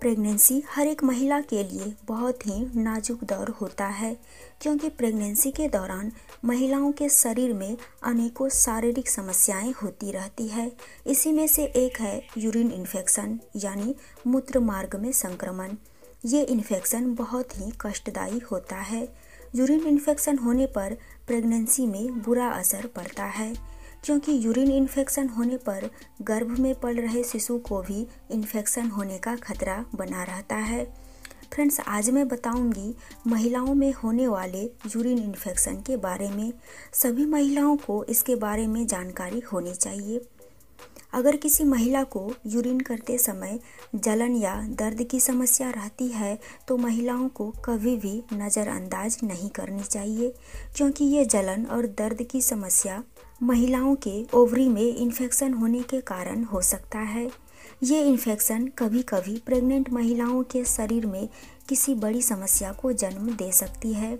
pregnancy हर एक महिला के लिए बहुत ही नाजुक दौर होता है क्योंकि प्रेगनेंसी के दौरान महिलाओं के शरीर में अनेकों शारीरिक समस्याएं होती रहती है इसी में से एक है यूरिन इन्फेक्शन यानी मूत्र मार्ग में संक्रमण ये इन्फेक्शन बहुत ही कष्टदायी होता है यूरिन इन्फेक्शन होने पर प्रेगनेंसी में बुरा असर पड़ता है क्योंकि यूरिन इन्फेक्शन होने पर गर्भ में पल रहे शिशु को भी इन्फेक्शन होने का खतरा बना रहता है फ्रेंड्स आज मैं बताऊंगी महिलाओं में होने वाले यूरिन इन्फेक्शन के बारे में सभी महिलाओं को इसके बारे में जानकारी होनी चाहिए अगर किसी महिला को यूरिन करते समय जलन या दर्द की समस्या रहती है तो महिलाओं को कभी भी नज़रअंदाज नहीं करनी चाहिए क्योंकि ये जलन और दर्द की समस्या महिलाओं के ओवरी में इन्फेक्शन होने के कारण हो सकता है ये इन्फेक्शन कभी कभी प्रेग्नेंट महिलाओं के शरीर में किसी बड़ी समस्या को जन्म दे सकती है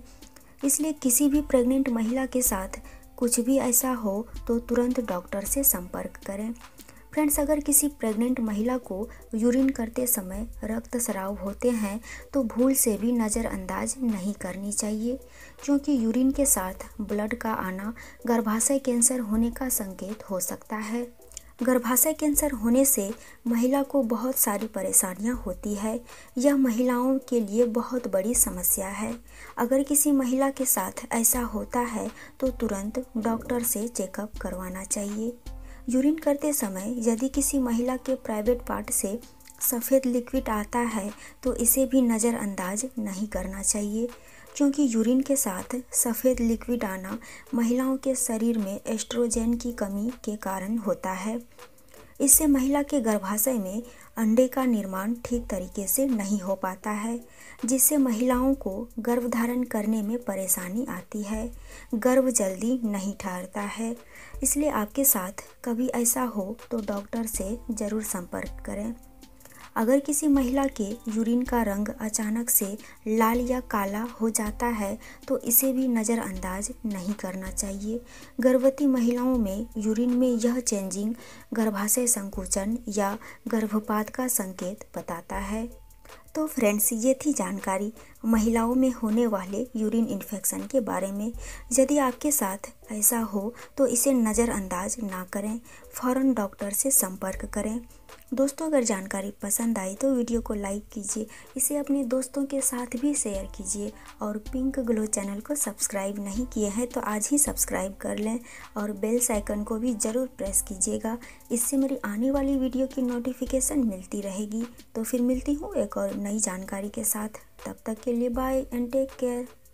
इसलिए किसी भी प्रेग्नेंट महिला के साथ कुछ भी ऐसा हो तो तुरंत डॉक्टर से संपर्क करें फ्रेंड्स अगर किसी प्रेग्नेंट महिला को यूरिन करते समय रक्त स्राव होते हैं तो भूल से भी नज़रअंदाज नहीं करनी चाहिए क्योंकि यूरिन के साथ ब्लड का आना गर्भाशय कैंसर होने का संकेत हो सकता है गर्भाशय कैंसर होने से महिला को बहुत सारी परेशानियां होती है यह महिलाओं के लिए बहुत बड़ी समस्या है अगर किसी महिला के साथ ऐसा होता है तो तुरंत डॉक्टर से चेकअप करवाना चाहिए यूरिन करते समय यदि किसी महिला के प्राइवेट पार्ट से सफ़ेद लिक्विड आता है तो इसे भी नज़रअंदाज नहीं करना चाहिए क्योंकि यूरिन के साथ सफ़ेद लिक्विड आना महिलाओं के शरीर में एस्ट्रोजेन की कमी के कारण होता है इससे महिला के गर्भाशय में अंडे का निर्माण ठीक तरीके से नहीं हो पाता है जिससे महिलाओं को गर्भ धारण करने में परेशानी आती है गर्भ जल्दी नहीं ठहरता है इसलिए आपके साथ कभी ऐसा हो तो डॉक्टर से ज़रूर संपर्क करें अगर किसी महिला के यूरिन का रंग अचानक से लाल या काला हो जाता है तो इसे भी नज़रअंदाज नहीं करना चाहिए गर्भवती महिलाओं में यूरिन में यह चेंजिंग गर्भाशय संकुचन या गर्भपात का संकेत बताता है तो फ्रेंड्स ये थी जानकारी महिलाओं में होने वाले यूरिन इन्फेक्शन के बारे में यदि आपके साथ ऐसा हो तो इसे नज़रअंदाज ना करें फ़ौर डॉक्टर से संपर्क करें दोस्तों अगर जानकारी पसंद आई तो वीडियो को लाइक कीजिए इसे अपने दोस्तों के साथ भी शेयर कीजिए और पिंक ग्लो चैनल को सब्सक्राइब नहीं किए हैं तो आज ही सब्सक्राइब कर लें और बेल्स आइकन को भी ज़रूर प्रेस कीजिएगा इससे मेरी आने वाली वीडियो की नोटिफिकेशन मिलती रहेगी तो फिर मिलती हूँ एक और नई जानकारी के साथ तब तक के लिए बाय एंड टेक केयर